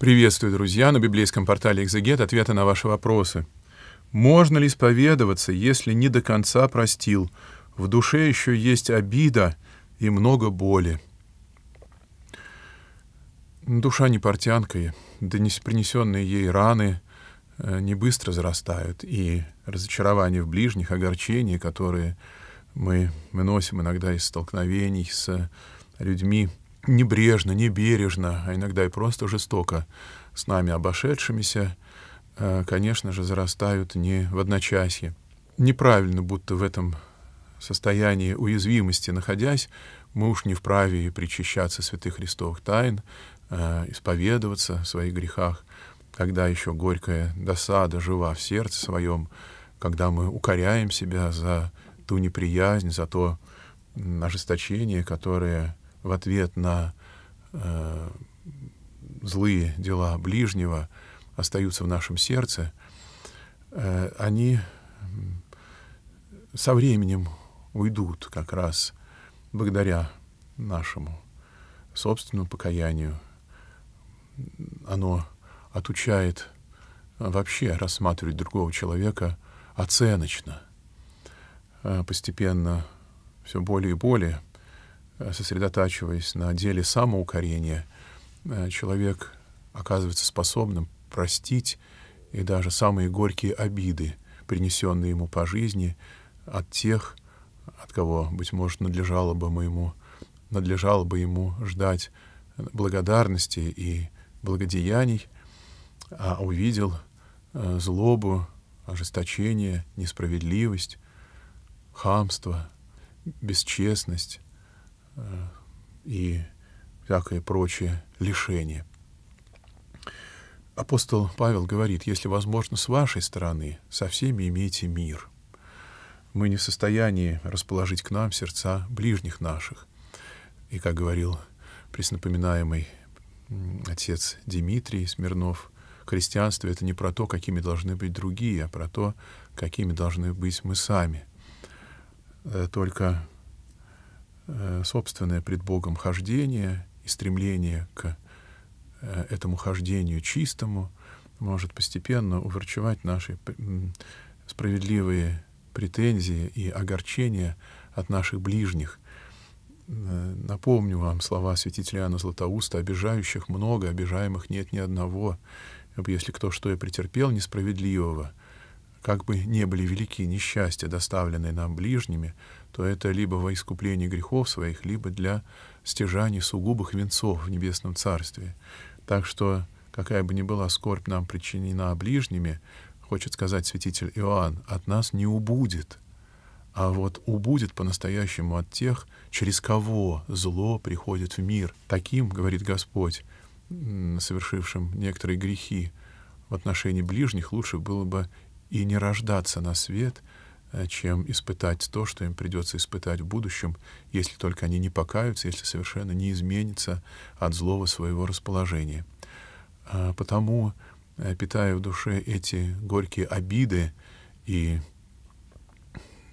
Приветствую, друзья, на библейском портале «Экзегет» ответы на ваши вопросы. Можно ли исповедоваться, если не до конца простил? В душе еще есть обида и много боли. Душа не портянка, да не принесенные ей раны э, не быстро зарастают, и разочарование в ближних, огорчения, которые мы, мы носим иногда из столкновений с людьми, небрежно, небережно, а иногда и просто жестоко с нами обошедшимися, э, конечно же, зарастают не в одночасье. Неправильно, будто в этом состоянии уязвимости находясь, мы уж не вправе причащаться святых Христовых тайн, э, исповедоваться в своих грехах, когда еще горькая досада жива в сердце своем, когда мы укоряем себя за ту неприязнь, за то ожесточение, которое в ответ на э, злые дела ближнего остаются в нашем сердце, э, они со временем уйдут как раз благодаря нашему собственному покаянию. Оно отучает э, вообще рассматривать другого человека оценочно, э, постепенно все более и более — Э, сосредотачиваясь на деле самоукорения, э, человек оказывается способным простить и даже самые горькие обиды, принесенные ему по жизни от тех, от кого, быть может, надлежало бы моему, надлежало бы ему ждать благодарности и благодеяний, а увидел э, злобу, ожесточение, несправедливость, хамство, бесчестность, и всякое прочее лишение. Апостол Павел говорит, если возможно, с вашей стороны со всеми имейте мир. Мы не в состоянии расположить к нам сердца ближних наших. И, как говорил преснапоминаемый отец Дмитрий Смирнов, христианство — это не про то, какими должны быть другие, а про то, какими должны быть мы сами. Э, только Э, собственное пред Богом хождение и стремление к э, этому хождению чистому может постепенно уврачевать наши справедливые претензии и огорчения от наших ближних. Э, напомню вам слова святителя Иоанна Златоуста, обижающих много, обижаемых нет ни одного. Если кто что и претерпел несправедливого — как бы не были велики несчастья, доставленные нам ближними, то это либо во искупление грехов своих, либо для стяжания сугубых венцов в небесном царстве. Так что, какая бы ни была скорбь нам причинена ближними, хочет сказать святитель Иоанн, от нас не убудет, а вот убудет по-настоящему от тех, через кого зло приходит в мир. Таким, говорит Господь, совершившим некоторые грехи в отношении ближних, лучше было бы и не рождаться на свет, э, чем испытать то, что им придется испытать в будущем, если только они не покаются, если совершенно не изменится от злого своего расположения. А, потому, э, питая в душе эти горькие обиды и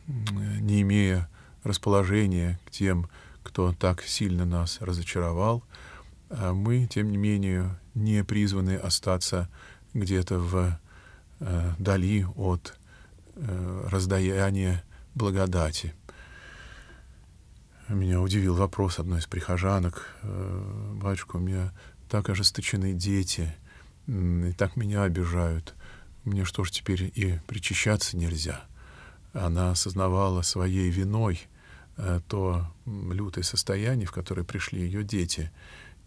э, не имея расположения к тем, кто так сильно нас разочаровал, мы, тем не менее, не призваны остаться где-то в Э, дали от э, раздаяния благодати. Меня удивил вопрос одной из прихожанок. Э, «Батюшка, у меня так ожесточены дети, и так меня обижают. Мне что ж теперь и причащаться нельзя?» Она осознавала своей виной э, то лютое состояние, в которое пришли ее дети,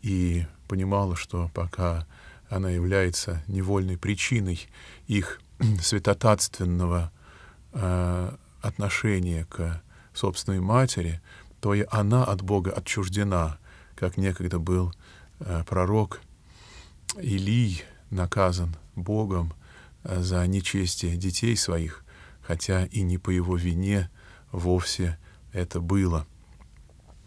и понимала, что пока она является невольной причиной их святотатственного э, отношения к собственной матери, то и она от Бога отчуждена, как некогда был э, пророк Илий наказан Богом э, за нечестие детей своих, хотя и не по его вине вовсе это было.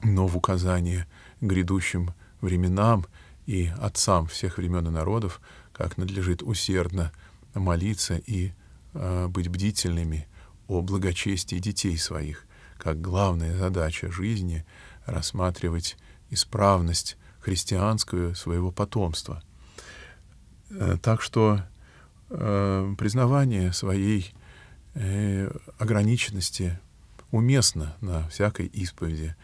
Но в указание грядущим временам — и отцам всех времен и народов, как надлежит усердно молиться и э, быть бдительными о благочестии детей своих, как главная задача жизни рассматривать исправность христианскую своего потомства. Э, так что э, признавание своей э, ограниченности уместно на всякой исповеди.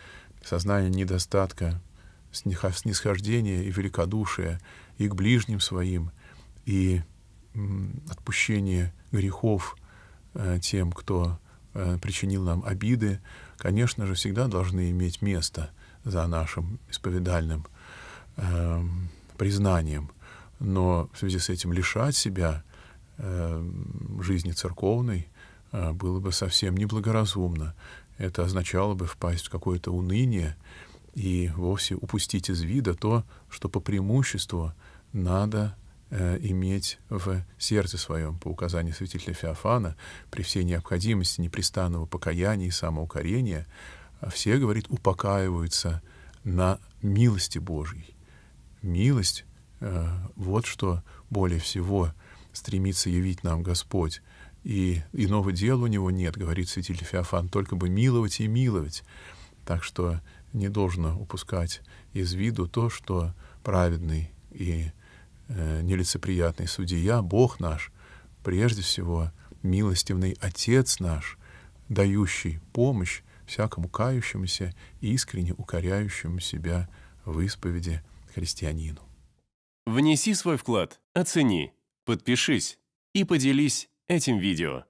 Сознание недостатка снисхождение и великодушие и к ближним своим, и отпущение грехов э, тем, кто э, причинил нам обиды, конечно же, всегда должны иметь место за нашим исповедальным эм, признанием. Но в связи с этим лишать себя э, жизни церковной было бы совсем неблагоразумно. Это означало бы впасть в какое-то уныние, и вовсе упустить из вида то, что по преимуществу надо э, иметь в сердце своем, по указанию святителя Феофана, при всей необходимости непрестанного покаяния и самоукорения, а все, говорит, упокаиваются на милости Божьей. Милость э, — вот что более всего стремится явить нам Господь. И иного дела у него нет, говорит святитель Феофан, только бы миловать и миловать. Так что не должно упускать из виду то, что праведный и э, нелицеприятный судья, Бог наш, прежде всего, милостивный Отец наш, дающий помощь всякому кающемуся и искренне укоряющему себя в исповеди христианину. Внеси свой вклад, оцени, подпишись и поделись этим видео.